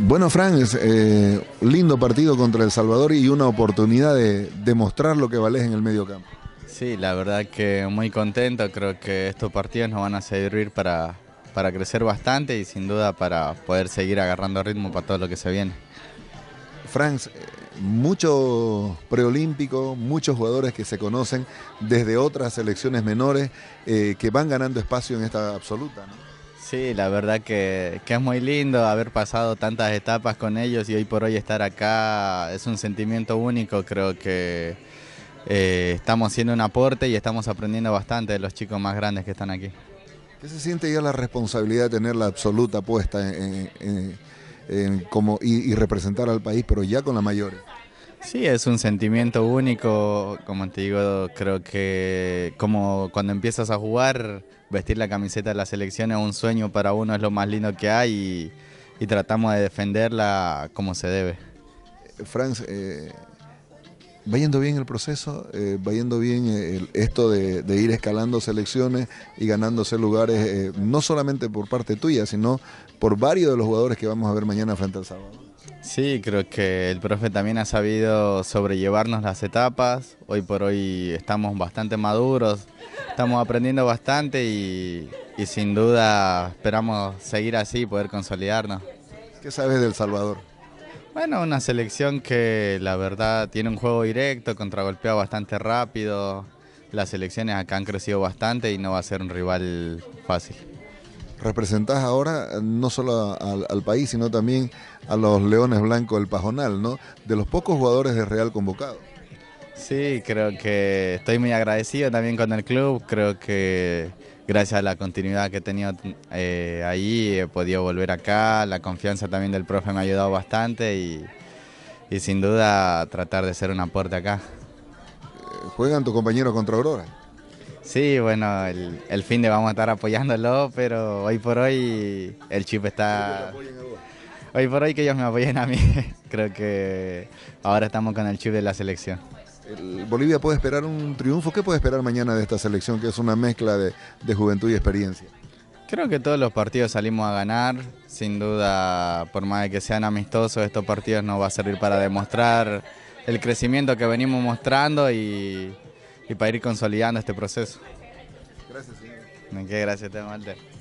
Bueno, Franz, es eh, lindo partido contra El Salvador y una oportunidad de demostrar lo que valés en el medio campo. Sí, la verdad que muy contento. Creo que estos partidos nos van a servir para, crecer bastante y sin duda para poder seguir agarrando ritmo para todo lo que se viene. Franz, eh, muchos preolímpicos, muchos jugadores que se conocen desde otras selecciones menores eh, que van ganando espacio en esta absoluta. Sí, la verdad que, es muy lindo haber pasado tantas etapas con ellos y hoy por hoy estar acá es un sentimiento único, creo que eh, estamos haciendo un aporte y estamos aprendiendo bastante de los chicos más grandes que están aquí. ¿Qué se siente ya la responsabilidad de tener la absoluta apuesta como, y, y, representar al país, pero ya con la mayor? Sí, es un sentimiento único, como te digo, creo que como cuando empiezas a jugar, vestir la camiseta de la selección es un sueño para uno, es lo más lindo que hay y, tratamos de defenderla como se debe. Franz, eh, va yendo bien el proceso, eh, va yendo bien eh, esto de, ir escalando selecciones y ganándose lugares, eh, no solamente por parte tuya, sino por varios de los jugadores que vamos a ver mañana frente al sábado. Sí, creo que el profe también ha sabido sobrellevarnos las etapas. Hoy por hoy estamos bastante maduros, estamos aprendiendo bastante y, sin duda esperamos seguir así, y poder consolidarnos. ¿Qué sabes del Salvador? Bueno, una selección que la verdad tiene un juego directo, contragolpea bastante rápido. Las selecciones acá han crecido bastante y no va a ser un rival fácil representás ahora eh, no solo al país, sino también a los Leones Blancos del Pajonal, ¿no? De los pocos jugadores de Real convocados. Sí, creo que estoy muy agradecido también con el club. Creo que gracias a la continuidad que he tenido eh, ahí he podido volver acá. La confianza también del profe me ha ayudado bastante y, y sin duda tratar de ser un aporte acá. Eh, ¿Juegan tus compañeros contra Aurora? Sí, bueno, el, fin de vamos a estar apoyándolo, pero hoy por hoy el chip está... Hoy por hoy que ellos me apoyen a mí, creo que ahora estamos con el chip de la selección. Bolivia puede esperar un triunfo. ¿Qué puede esperar mañana de esta selección que es una mezcla de, de juventud y experiencia? Creo que todos los partidos salimos a ganar. Sin duda, por más de que sean amistosos, estos partidos nos va a servir para demostrar el crecimiento que venimos mostrando y y para ir consolidando este proceso. Gracias, señor. qué gracias, te